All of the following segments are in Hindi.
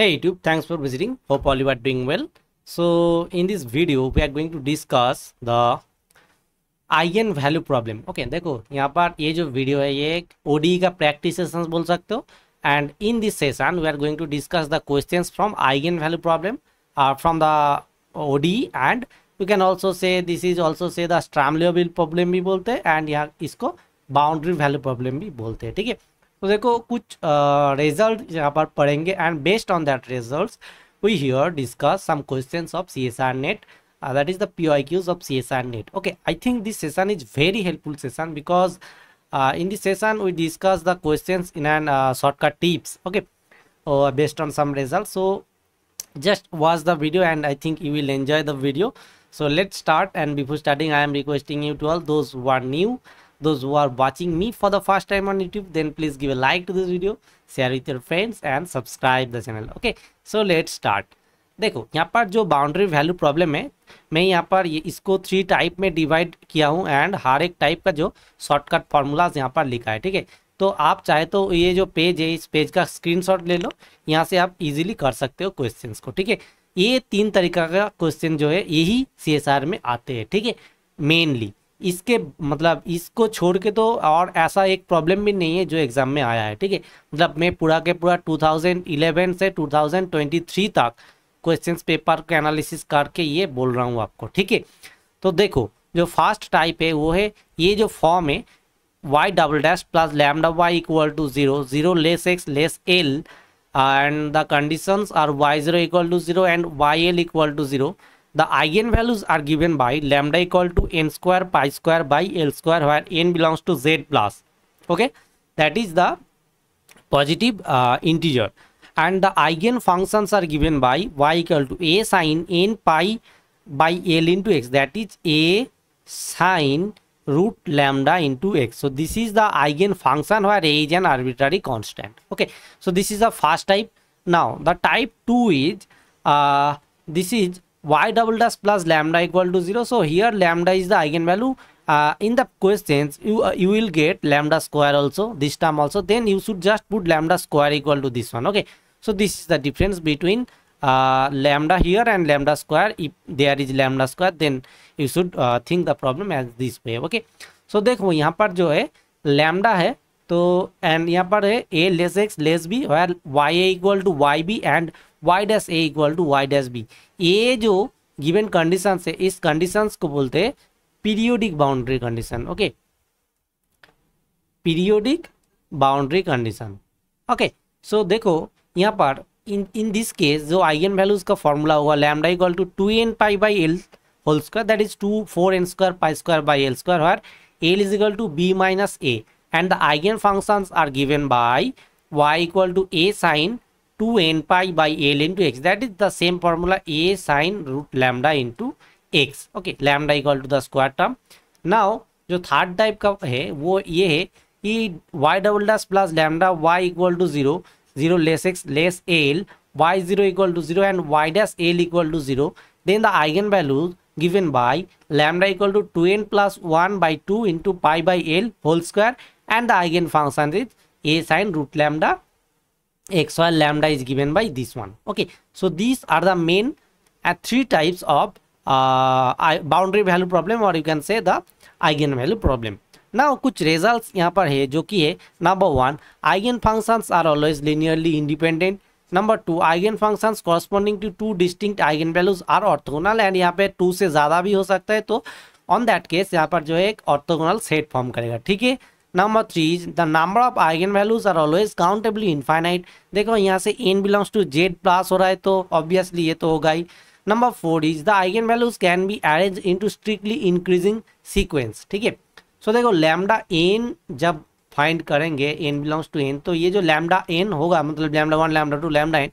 Hey YouTube, thanks for visiting. Hope all you are doing well. So in this video, we are going to discuss the eigen value problem okay देखो यहाँ पर ये जो वीडियो है ये एक ओडी e का प्रैक्टिस सेशन बोल सकते हो and in this session we are going to discuss the question from eigen value problem from the O D and you can also say this is also say the Sturm Liouville problem भी बोलते हैं एंड यहाँ इसको बाउंड्री वैल्यू प्रॉब्लम भी बोलते हैं ठीक है So, देखो कुछ रिजल्ट यहाँ पर पढ़ेंगे and based on that result we here discuss some question of C S that is the PIQs of CSR net. Okay, I think this session is very helpful session because uh, in this session we discuss the questions in an uh, shortcut tips. Okay, uh, based on some results. So just watch the video and I think you will enjoy the video. So let's start and before starting I am requesting you to all those who are new those who are watching me for the first time on youtube then please give a like to this video share with your friends and subscribe the channel okay so let's start देखो यहाँ पर जो बाउंड्री वैल्यू प्रॉब्लम है मैं यहाँ पर ये इसको थ्री टाइप में डिवाइड किया हूँ एंड हर एक टाइप का जो शॉर्टकट फार्मूलाज यहाँ पर लिखा है ठीक है तो आप चाहे तो ये जो पेज है इस पेज का स्क्रीनशॉट ले लो यहाँ से आप इजीली कर सकते हो क्वेश्चंस को ठीक है ये तीन तरीका का क्वेश्चन जो है यही सी में आते हैं ठीक है मेनली इसके मतलब इसको छोड़ के तो और ऐसा एक प्रॉब्लम भी नहीं है जो एग्ज़ाम में आया है ठीक है मतलब मैं पूरा के पूरा 2011 से 2023 तक क्वेश्चंस पेपर का एनालिसिस करके ये बोल रहा हूँ आपको ठीक है तो देखो जो फर्स्ट टाइप है वो है ये जो फॉर्म है Y double dash plus lambda Y equal to zero zero less X less L and the conditions are Y zero equal to zero and Y L equal to zero The eigenvalues are given by lambda equal to n square pi square by l square where n belongs to z plus. Okay, that is the positive uh, integer. And the eigenfunctions are given by y equal to a sine n pi by l into x that is a sine root lambda into x so this is the eigenfunction where a is an arbitrary constant okay so this is the first type now the type 2 is uh, this is y double dash plus lambda equal to 0 so here lambda is the eigenvalue uh, in the questions you uh, you will get lambda square also this term also then you should just put lambda square equal to this one okay so this is the difference between uh, lambda here and lambda square if there is lambda square then you should uh, think the problem as this way okay so देखो यहाँ पर जो है lambda है तो एंड यहाँ पर है a less x less b where y a equal to y b and Y dash A equal to Y dash B ये जो गिवन कंडीशन है इस कंडीशन को बोलते हैं periodic boundary condition okay periodic boundary condition okay so देखो यहाँ पर इन इन दिस केस जो आइगन वैल्यूज का फॉर्मूला हुआ lambda equal to two N pi by L whole square that is two four N square pi square by L square here L is equal to B minus A and the eigen functions are given by Y equal to A sine 2 n pi by l into x that is the same formula a sine root lambda into x okay lambda equal to the square term now जो थर्ड टाइप का है वो ये है कि y double dash plus lambda y equal to zero zero less X less L y zero equal to zero and y dash L equal to zero then the eigen values given by lambda equal to 2n plus 1 by 2 into pi by l whole square and the eigenfunction is a sine root lambda x y lambda is given by this one okay so these are the main uh, three types of uh, boundary value problem or you can say the eigenvalue problem now कुछ results यहाँ पर है जो कि है number one eigen functions are always linearly independent number two eigen functions corresponding to two distinct eigen values are orthogonal and यहाँ पे two से ज़्यादा भी हो सकता है तो on that case यहाँ पर जो है एक orthogonal set form करेगा ठीक है number three is the number of eigen values are always countably infinite देखो यहाँ से N belongs to Z plus हो रहा है तो ऑब्वियसली ये तो होगा ही number four is the eigen values can be arrange into strictly increasing sequence ठीक है सो देखो लैमडा एन जब फाइंड करेंगे एन बिलोंग्स टू एन तो ये जो लैमडा एन होगा मतलब lambda one lambda to lambda N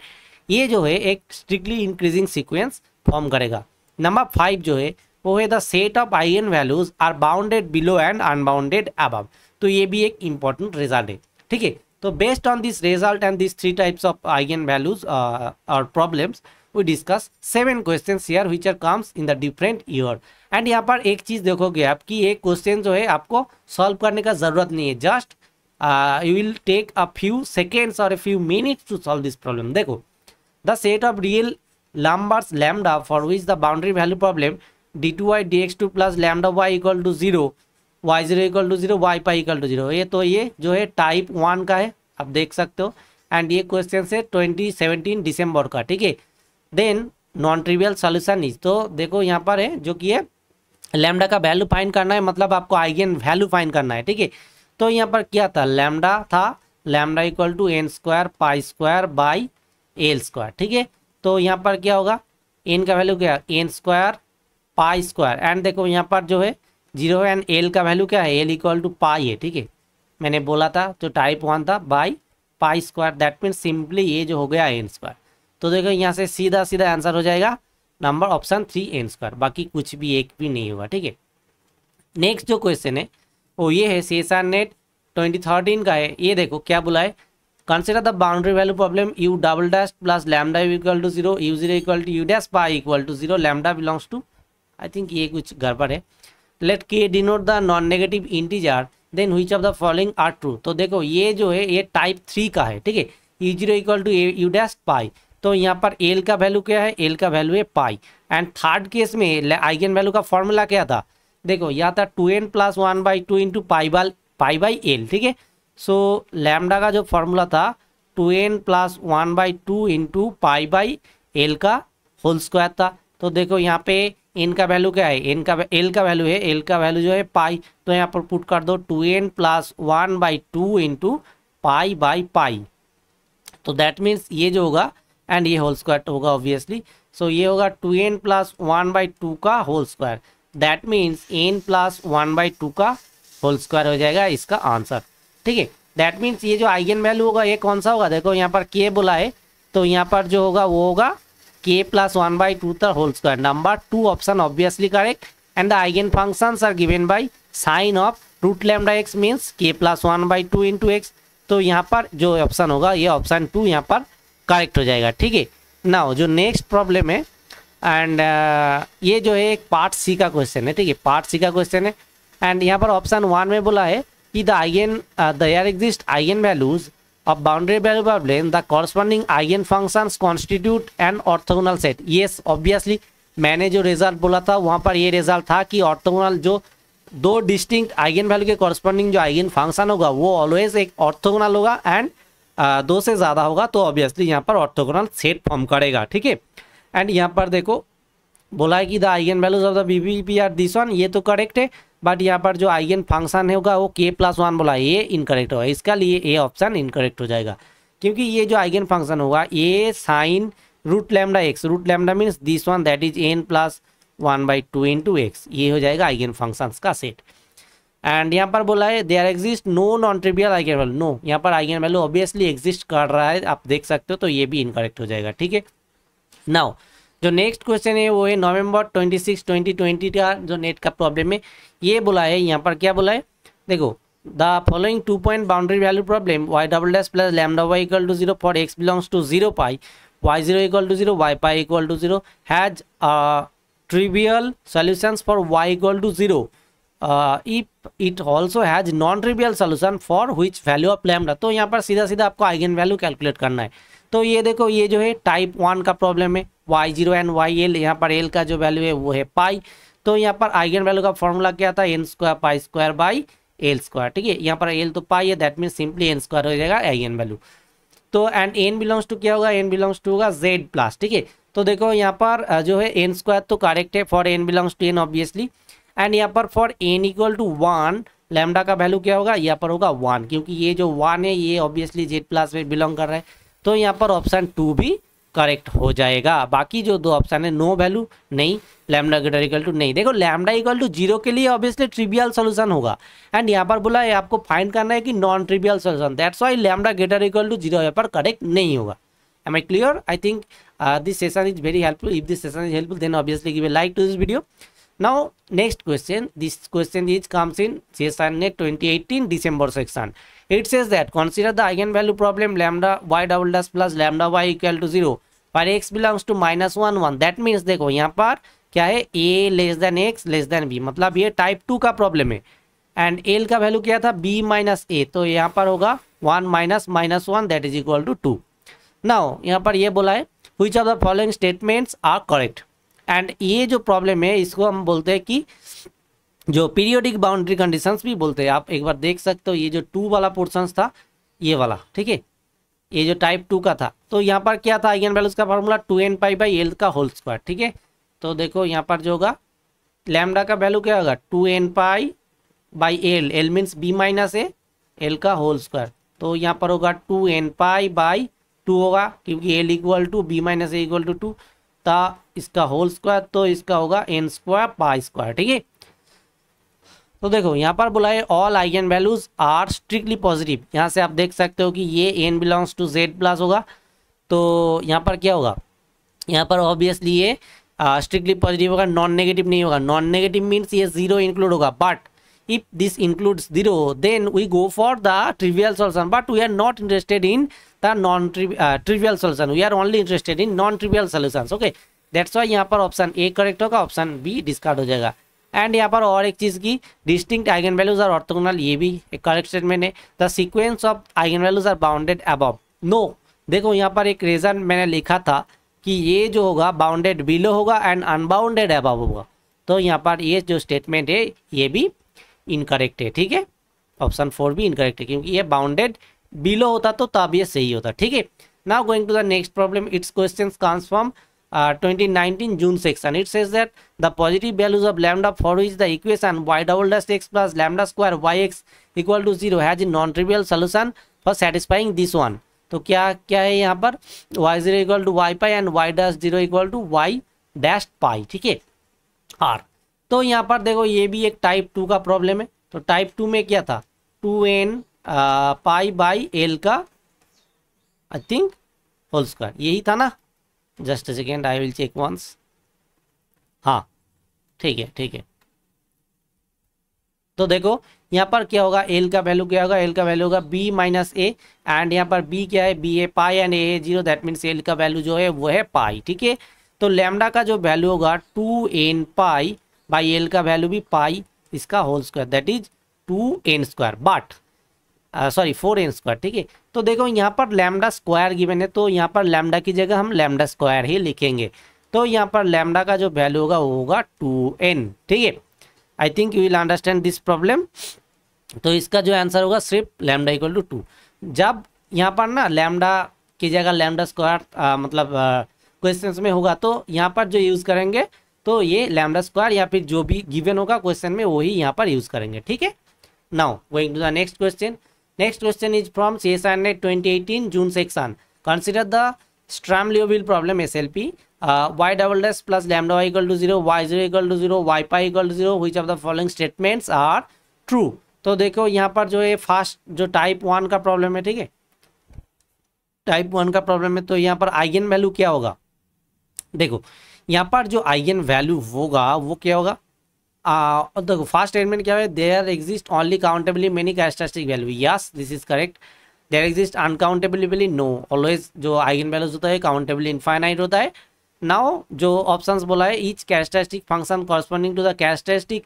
ये जो है एक स्ट्रिक्टली इंक्रीजिंग सीक्वेंस फॉर्म करेगा नंबर फाइव जो है वो है the set of eigen values are bounded below and unbounded above तो ये भी एक इम्पॉर्टेंट रिजल्ट है ठीक है तो based on this result and this three types of eigen values और problems we discuss seven question here which are comes in the different year and यहाँ पर एक चीज़ देखोगे आप कि एक क्वेश्चन जो है आपको सॉल्व करने का ज़रूरत नहीं है just you will take a few seconds और a few minutes to solve this problem देखो the set of real numbers lambda for which the boundary value problem D two Y D X two plus lambda Y equal to zero Y zero equal to zero Y pi equal to zero ये तो ये जो है टाइप वन का है आप देख सकते हो एंड ये क्वेश्चन है ट्वेंटी सेवनटीन डिसम्बर का ठीक है then non trivial solution is तो देखो यहाँ पर है जो कि है लैमडा का वैल्यू फाइन करना है मतलब आपको आइगेन वैल्यू फाइन करना है ठीक है तो यहाँ पर क्या था लैमडा था lambda equal to N square pi square by L square ठीक है तो यहाँ पर क्या होगा एन का वैल्यू क्या N square pi square and देखो यहाँ पर जो है जीरो एंड एल का वैल्यू क्या है एल इक्वल टू पाई है ठीक है मैंने बोला था जो टाइप वन था by pi square that mean simply ये जो हो गया एन स्क्वायर तो देखो यहाँ से सीधा सीधा आंसर हो जाएगा number option three N square बाकी कुछ भी एक भी नहीं हुआ ठीक है नेक्स्ट जो क्वेश्चन है वो ये है C S R net twenty thirteen का है ये देखो क्या बोला है consider the boundary value problem U double dash plus lambda equal to zero U zero equal to U dash pi equal to zero lambda belongs to I think ये कुछ गड़बड़ है let K denote the non negative integer then which of the following are true तो देखो ये जो है ये टाइप थ्री का है ठीक है U zero equal to U dash pi तो यहाँ पर एल का वैल्यू क्या है एल का वैल्यू है पाई एंड थर्ड केस में आइगन वैल्यू का फॉर्मूला क्या था देखो यहाँ था two N plus one by two into pi बाल पाई बाई एल ठीक है सो लैमडा का जो फॉर्मूला था two N plus one by two into pi by L का होल स्क्वायर था तो देखो यहाँ पे एन का वैल्यू क्या है एन का एल का वैल्यू है एल का वैल्यू जो है पाई तो यहाँ पर पुट कर दो two N plus one by two into pi by pi तो दैट मीन्स ये जो होगा एंड ये होल स्क्वायर होगा ऑब्वियसली सो ये होगा two N plus one by two का whole square that means N plus one by two का होल स्क्वायर हो जाएगा इसका आंसर ठीक है दैट मीन्स ये जो आइगन वैल्यू होगा ये कौन सा होगा देखो यहाँ पर के बोला है तो यहाँ पर जो होगा वो होगा K plus one by two 2 whole square number two option obviously correct and the eigen functions are given by sine of root lambda X means K plus one by two into X तो यहाँ पर जो ऑप्शन होगा ये ऑप्शन टू यहाँ पर करेक्ट हो जाएगा ठीक है नाउ जो नेक्स्ट प्रॉब्लम है एंड uh, ये जो है एक पार्ट सी का क्वेश्चन है ठीक है पार्ट सी का क्वेश्चन है एंड यहाँ पर ऑप्शन वन में बोला है कि the eigen there exist eigen values of boundary value problem, the corresponding functions constitute an orthogonal set. Yes, obviously, मैंने जो रिजल्ट बोला था वहाँ पर ये रिजल्ट था कि ऑर्थोगोनल जो दो डिस्टिंक्ट आइगन वैल्यू के कॉरस्पॉन्डिंग जो आइगन फंक्शन होगा वो ऑलवेज एक ऑर्थोगोनल होगा एंड दो से ज़्यादा होगा तो ऑब्वियसली यहाँ पर ऑर्थोगोनल सेट फॉर्म करेगा ठीक है एंड यहाँ पर देखो बोला है कि the eigen values of the B P R this one ये तो करेक्ट है बट यहाँ पर जो आइगन फंक्शन होगा वो के प्लस वन बोला ये इनकरेक्ट होगा इसका लिए ए ऑप्शन इनकरेक्ट हो जाएगा क्योंकि ये जो आइगन फंक्शन होगा A sine root lambda x root lambda means this one that is n plus one by two into x ये हो जाएगा आइगन फंक्शन का सेट एंड यहाँ पर बोला है there exist no non trivial eigen value no यहाँ पर आइगन वैल्यू ऑब्वियसली एग्जिस्ट कर रहा है आप देख सकते हो तो ये भी इनकरेक्ट हो जाएगा ठीक है नाउ जो नेक्स्ट क्वेश्चन है वो है नवंबर 26 2020 का जो नेट का प्रॉब्लम है ये बोला है यहाँ पर क्या बोला है देखो the following two point boundary value problem y double dash plus lambda Y equal to zero for x belongs to zero pi y zero equal to zero Y pi equal to zero has trivial solution for y equal to zero if it also has non non solution for which value of lambda तो यहाँ पर सीधा सीधा आपको आइगन वैल्यू कैलकुलेट करना है तो ये देखो ये जो है टाइप वन का प्रॉब्लम है y zero and Y l यहाँ पर एल का जो वैल्यू है वो है पाई तो यहाँ पर आइगन वैल्यू का फॉर्मूला क्या था n square pi square by L square ठीक है यहाँ पर एल तो पाई है that mean simply n square हो जाएगा आइगन वैल्यू तो एंड एन बिलोंग्स टू क्या होगा एन बिलोंग्स टू होगा जेड प्लस ठीक है तो देखो यहाँ पर जो है एन स्क्वायर तो करेक्ट है for n belongs to N obviously and यहाँ पर for N equal to one lambda का वैल्यू क्या होगा यहाँ पर होगा वन क्योंकि ये जो वन है ये ऑब्वियसली जेड प्लस में बिलोंग कर रहा है तो यहाँ पर ऑप्शन टू भी करेक्ट हो जाएगा बाकी जो दो ऑप्शन है नो वैल्यू नहीं लैमडा ग्रेटर इक्वल टू नहीं देखो लैमडा इक्वल टू जीरो के लिए ऑब्वियसली ट्रिबियल सोल्यूशन होगा एंड यहाँ पर बोला है आपको फाइन करना है कि non trivial solution that's why lambda greater equal to zero पर करेक्ट नहीं होगा am I clear I think this session is very helpful if this session is helpful then obviously give like to this video now next question this question is comes in session ने twenty eighteen December section It says that consider the eigenvalue problem lambda y double dash plus lambda y equal to zero और x belongs to minus one one that means देखो यहाँ पर क्या है a less than x less than b मतलब ये टाइप टू का प्रॉब्लम है एंड एल का वैल्यू क्या था बी माइनस ए तो यहाँ पर होगा one minus minus one that is equal to two now यहाँ पर ये बोला है which of the following statements are correct and ये जो प्रॉब्लम है इसको हम बोलते हैं कि जो पीरियोडिक बाउंड्री कंडीशंस भी बोलते हैं आप एक बार देख सकते हो ये जो टू वाला पोर्शंस था ये वाला ठीक है ये जो टाइप टू का था तो यहाँ पर क्या था आइगन वैल्यूज का formula two N pi by L का होल स्क्वायर ठीक है तो देखो यहाँ पर जो होगा लैमडा का वैल्यू क्या होगा two N pi by l l means b minus a l का होल स्क्वायर तो यहाँ पर होगा two N pi by two होगा क्योंकि l equal to B minus a equal to two था इसका होल स्क्वायर तो इसका होगा एन स्क्वायर पाई स्क्वायर ठीक है तो देखो यहाँ पर बोला है all eigen values are strictly positive यहाँ से आप देख सकते हो कि ये n belongs to Z plus होगा तो यहाँ पर क्या होगा यहाँ पर ऑब्वियसली ये स्ट्रिक्टली पॉजिटिव होगा नॉन नेगेटिव नहीं होगा नॉन नेगेटिव मीन्स ये जीरो इंक्लूड होगा but if this includes zero then we go for the trivial solution but we are not interested in the non trivial solution we are only interested in non trivial solution okay that's why यहाँ पर ऑप्शन ए करेक्ट होगा ऑप्शन बी डिस्कार्ड हो जाएगा एंड यहाँ पर और एक चीज़ की distinct eigen values are orthogonal ये भी एक करेक्ट स्टेटमेंट है the sequence of eigen values are bounded above no देखो यहाँ पर एक रीज़न मैंने लिखा था कि ये जो होगा बाउंडेड बिलो होगा एंड अनबाउंडेड अबव होगा तो यहाँ पर ये जो स्टेटमेंट है ये भी इनकरेक्ट है ठीक है ऑप्शन फोर भी इनकरेक्ट है क्योंकि ये बाउंडेड बिलो होता तो तब ये सही होता ठीक है now going to the next problem it's question comes from 2019 June section. it says that the positive values of lambda for which the equation y double dash x plus lambda square yx equal to zero has a non-trivial solution for satisfying this one तो क्या क्या है यहाँ पर y zero equal to y pi and y dash zero equal to y dash pi. ठीक है R. तो यहाँ पर देखो ये भी एक type two का problem है तो type two में क्या था Two n pi by l का I think होल स्क्वायर यही था ना just second I will check once हाँ ठीक है ठीक है तो देखो यहाँ पर क्या होगा एल का वैल्यू क्या होगा एल का वैल्यू होगा बी माइनस ए एंड यहाँ पर बी क्या है b a pi and a zero that means l का वैल्यू जो है वो है पाई ठीक है तो लेमडा का जो वैल्यू होगा two N pi by L का वैल्यू भी पाई इसका whole square that is two N square but sorry four N square ठीक है तो देखो यहाँ पर लैमडा स्क्वायर गिवन है तो यहाँ पर लैमडा की जगह हम लैमडा स्क्वायर ही लिखेंगे तो यहाँ पर लैमडा का जो वैल्यू होगा वो होगा टू एन ठीक है I think you will understand this problem तो इसका जो आंसर होगा सिर्फ लैमडा इक्वल टू टू जब यहाँ पर ना लैमडा की जगह लैमडा स्क्वायर मतलब क्वेश्चन में होगा तो यहाँ पर जो यूज़ करेंगे तो ये लैमडा स्क्वायर या फिर जो भी गिवन होगा क्वेश्चन में वही यहाँ पर यूज़ करेंगे ठीक है now going to the next question Next question is from CSIRNet 2018 June section. Consider the Stram-Liouville problem SLP. Uh, y double dash plus lambda equal to 0, y0 equal to 0, y pi equal to 0, which of the following statements are true? तो देखो यहाँ पर जो ये फास्ट जो टाइप वन का प्रॉब्लम है ठीक है टाइप वन का प्रॉब्लम है तो यहाँ पर आइगन वैल्यू क्या होगा देखो यहाँ पर जो आइगन वैल्यू होगा वो क्या होगा देखो फर्स्ट स्टेटमेंट क्या है there exist only countably many characteristic value yes this is correct there exist uncountably no always जो आइगन वैल्यूज होता है काउंटेबली इनफाइनाइट होता है नाउ जो ऑप्शन बोला है each characteristic function corresponding to the characteristic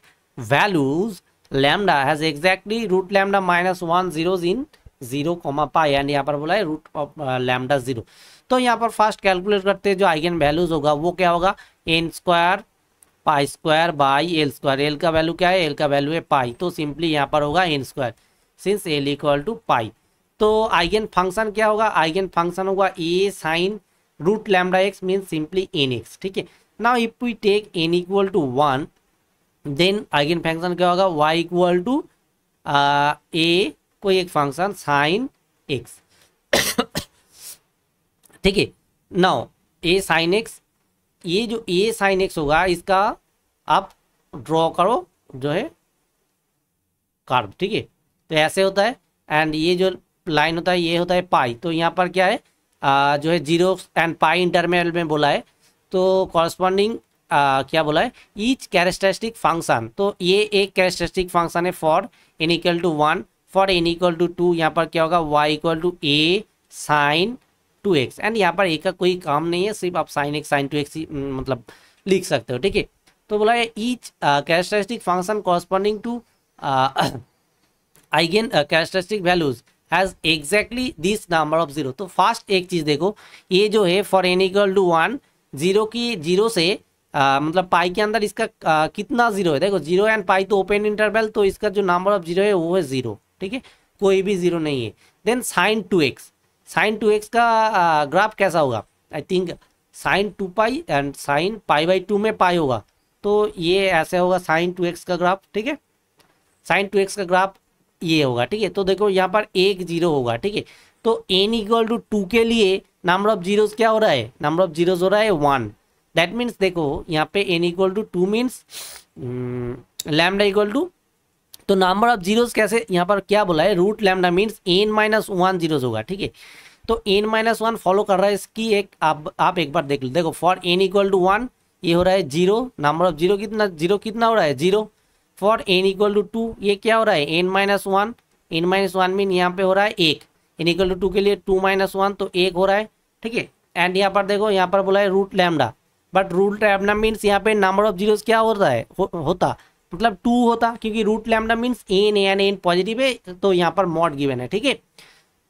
values lambda has exactly root lambda minus one zero in zero comma pi and यहाँ पर बोला है रूट ऑफ लैमडा जीरो तो यहाँ पर फर्स्ट कैलकुलेट करते हैं जो आइगन वैल्यूज होगा वो क्या होगा n square pi square by L square l का वैल्यू क्या है एल का वैल्यू है पाई तो सिंपली यहाँ पर होगा n square since l equal to pi तो आइगन फंक्शन क्या होगा आइगन फंक्शन होगा A sine root lambda x mean simply n x ठीक है now if we take n equal to one then eigen function क्या होगा वाई इक्वल टू ए कोई एक फंक्शन साइन एक्स ठीक है नाउ ए साइन एक्स ये जो ए साइन एक्स होगा इसका आप ड्रॉ करो जो है कार्ब ठीक है तो ऐसे होता है एंड ये जो लाइन होता है ये होता है पाई तो यहाँ पर क्या है आ, जो है जीरो एंड पाई इंटरमेल में बोला है तो कॉरस्पॉन्डिंग क्या बोला है ईच कैरेस्टरिस्टिक फंक्शन तो ये एक कैरेस्टरिस्टिक फंक्शन है for N equal to one for N equal to two यहाँ पर क्या होगा y equal to A sine two x and यहाँ पर ए का कोई काम नहीं है सिर्फ आप sine x sine two x मतलब लिख सकते हो ठीक है तो बोला है each characteristic function corresponding to eigen characteristic values has exactly this number of zero तो फर्स्ट एक चीज़ देखो ये जो है for N equal to one zero की जीरो से आ, uh, मतलब पाई के अंदर इसका आ, uh, कितना जीरो है देखो जीरो एंड पाई तो ओपन इंटरवल तो इसका जो नंबर ऑफ जीरो है वो है जीरो ठीक है कोई भी जीरो नहीं है then sine two x sine two x का ग्राफ कैसा होगा I think sine two pi and sine pi by two में पाई होगा तो ये ऐसे होगा साइन टू एक्स का ग्राफ ठीक है साइन टू एक्स का ग्राफ ये होगा ठीक है तो देखो यहाँ पर एक जीरो होगा ठीक है तो एन इक्वल टू टू के लिए नंबर ऑफ जीरोज क्या हो रहा है नंबर ऑफ जीरोज हो रहा है वन दैट मीन्स देखो यहाँ पे n equal to two means lambda equal to तो नंबर ऑफ जीरोज कैसे यहाँ पर क्या बोला है root lambda means n minus one zeros होगा ठीक है तो एन माइनस वन फॉलो कर रहा है इसकी एक आप आप एक बार देख लो देखो for N equal to one ये हो रहा है जीरो नंबर ऑफ जीरो कितना जीरो कितना हो रहा है zero for N equal to two ये क्या हो रहा है n minus one n minus one mean यहाँ पे हो रहा है एक एन इक्वल टू टू के लिए टू माइनस वन तो एक हो रहा है ठीक है एंड यहाँ पर देखो यहाँ पर बोला है root lambda but root lambda means यहाँ पे नंबर ऑफ जीरोज क्या हो रहा है हो, होता मतलब टू होता क्योंकि root lambda means n n n positive है तो यहाँ पर मॉड गिवन है ठीक है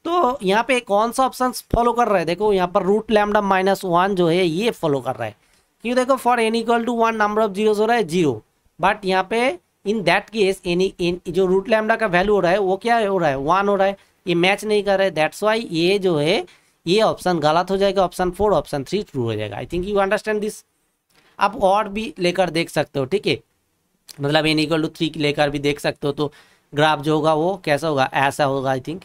तो यहाँ पे कौन सा ऑप्शन फॉलो कर रहा है देखो यहाँ पर रूट लैमडा माइनस वन जो है ये फॉलो कर रहा है क्यों देखो for N equal to one number of zero हो रहा है जीरो बट यहाँ पे in that case any n जो रूट लैमडा का वैल्यू हो रहा है वो क्या हो रहा है वन हो रहा है ये मैच नहीं कर रहा है दैट्स वाई ये जो है ये ऑप्शन गलत हो जाएगा option four option three true हो जाएगा I think you understand this आप और भी लेकर देख सकते हो ठीक है मतलब एन इक्वल टू थ्री लेकर भी देख सकते हो तो ग्राफ जो होगा वो कैसा होगा ऐसा होगा आई थिंक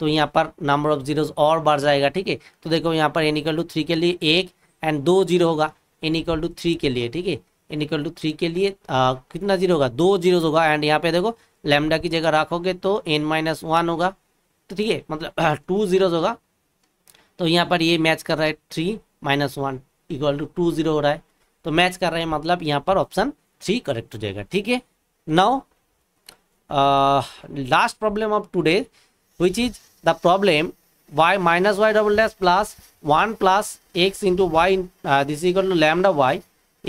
तो यहाँ पर नंबर ऑफ जीरोज और बढ़ जाएगा ठीक है तो देखो यहाँ पर एन इक्वल टू थ्री के लिए एक एंड दो जीरो होगा एन इक्वल टू थ्री के लिए ठीक है एन इक्वल टू थ्री के लिए आ, कितना जीरो होगा दो जीरो होगा एंड यहाँ पे देखो लेमडा की जगह रखोगे तो एन माइनस वन होगा तो ठीक है मतलब टू जीरो होगा तो यहाँ पर ये मैच कर रहा है three minus one equal to two zero हो रहा है तो मैच कर रहे हैं मतलब यहाँ पर ऑप्शन थ्री करेक्ट हो जाएगा ठीक है now last problem of today which is the problem y minus y double dash plus one plus x into y this equal to lambda y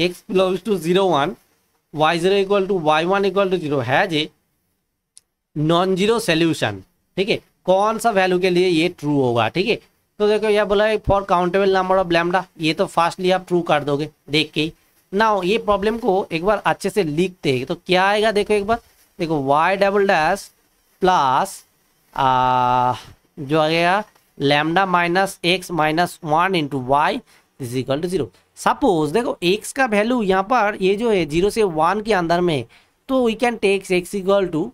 x y to zero one y zero equal to y one equal to zero has a non zero solution ठीक है कौन सा वैल्यू के लिए ये ट्रू होगा ठीक है तो देखो यह बोला for countable number of lambda ये तो फास्टली आप ट्रू कर दोगे देख के ही ना ये प्रॉब्लम को एक बार अच्छे से लिखते हैं तो क्या आएगा देखो एक बार देखो वाई डबल डैश प्लस जो आ गया lambda minus x minus one into y is equal to zero suppose देखो एक्स का वैल्यू यहाँ पर ये जो है जीरो से वन के अंदर में है तो we can takes x equal to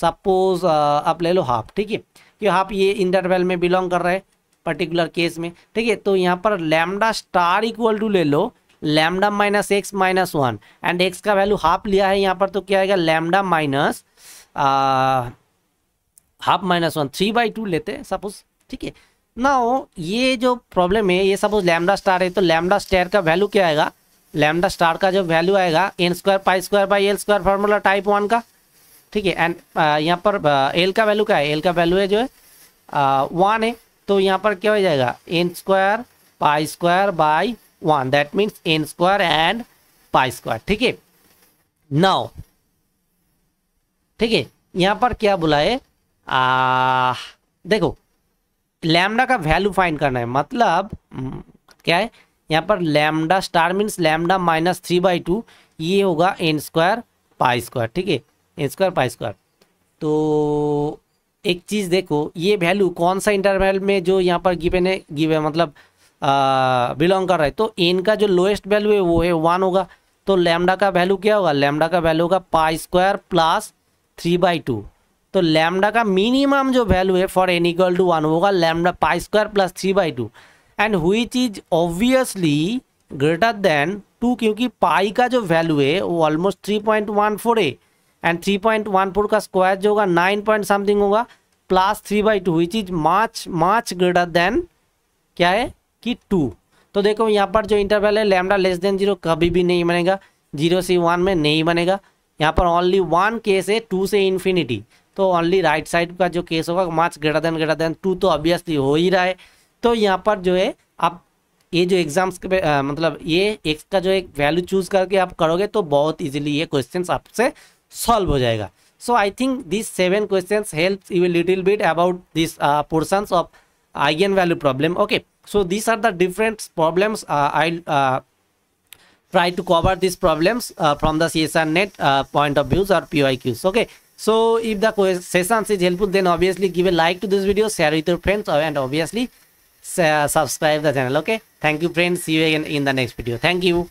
suppose आप ले लो हाफ ठीक है कि हाफ ये इंटरवल में बिलोंग कर रहे हैं पर्टिकुलर केस में ठीक है तो यहाँ पर लैमडा स्टार इक्वल टू ले लो lambda minus x minus one and x का वैल्यू हाफ लिया है यहाँ पर तो क्या आएगा lambda minus half minus one three by two लेते हैं सपोज ठीक है ना हो ये जो प्रॉब्लम है ये सपोज लैमडा स्टार है तो लैमडा स्टार का वैल्यू क्या आएगा लैमडा स्टार का जो वैल्यू आएगा N square pi square by L square formula type one का ठीक है एंड uh, यहाँ पर एल uh, का वैल्यू क्या है एल का वैल्यू है जो है वन uh, है तो यहाँ पर क्या हो जाएगा N square pi square by one that means N square and pi square ठीक है नौ ठीक है यहाँ पर क्या बोला है देखो लैमडा का वैल्यू फाइंड करना है मतलब हम्म, क्या है यहाँ पर lambda star means lambda minus three by two ये होगा एन स्क्वायर पाई स्क्वायर ठीक है एन स्क्वायर पाई स्क्वायर तो एक चीज़ देखो ये वैल्यू कौन सा इंटरवल में जो यहाँ पर गिवेन है गिवे मतलब बिलोंग कर रहा है तो इनका जो लोएस्ट वैल्यू है वो है वन होगा तो लैमडा का वैल्यू क्या होगा लैमडा का वैल्यू होगा pi square plus three by two तो लैमडा का मिनिमम जो वैल्यू है for N equal to one होगा lambda pi square plus three by two and which is obviously greater than two क्योंकि पाई का जो वैल्यू है वो almost three point one four है and three point one four का स्क्वायर जो होगा नाइन पॉइंट समथिंग होगा plus three by two which is माच माच ग्रेटर देन क्या है कि टू तो देखो यहाँ पर जो इंटरवल है लेमडा लेस देन जीरो कभी भी नहीं बनेगा जीरो से वन में नहीं बनेगा यहाँ पर ओनली वन केस है टू से इन्फिनिटी तो ओनली राइट साइड का जो केस होगा much greater than greater than two तो ऑब्वियसली हो ही रहा है तो यहाँ पर जो है आप ये जो एग्जाम्स के आ, मतलब ये एक्स का जो एक वैल्यू चूज करके आप करोगे तो बहुत इजीली ये क्वेश्चन आपसे सॉल्व हो जाएगा so I think this seven question help you little bit about this portions of eigen value problem okay so these are the different problems uh, i'll uh, try to cover these problems uh, from the csr net uh, point of views or pyqs okay so if the sessions is helpful then obviously give a like to this video share with your friends uh, and obviously uh, subscribe the channel okay thank you friends see you again in the next video thank you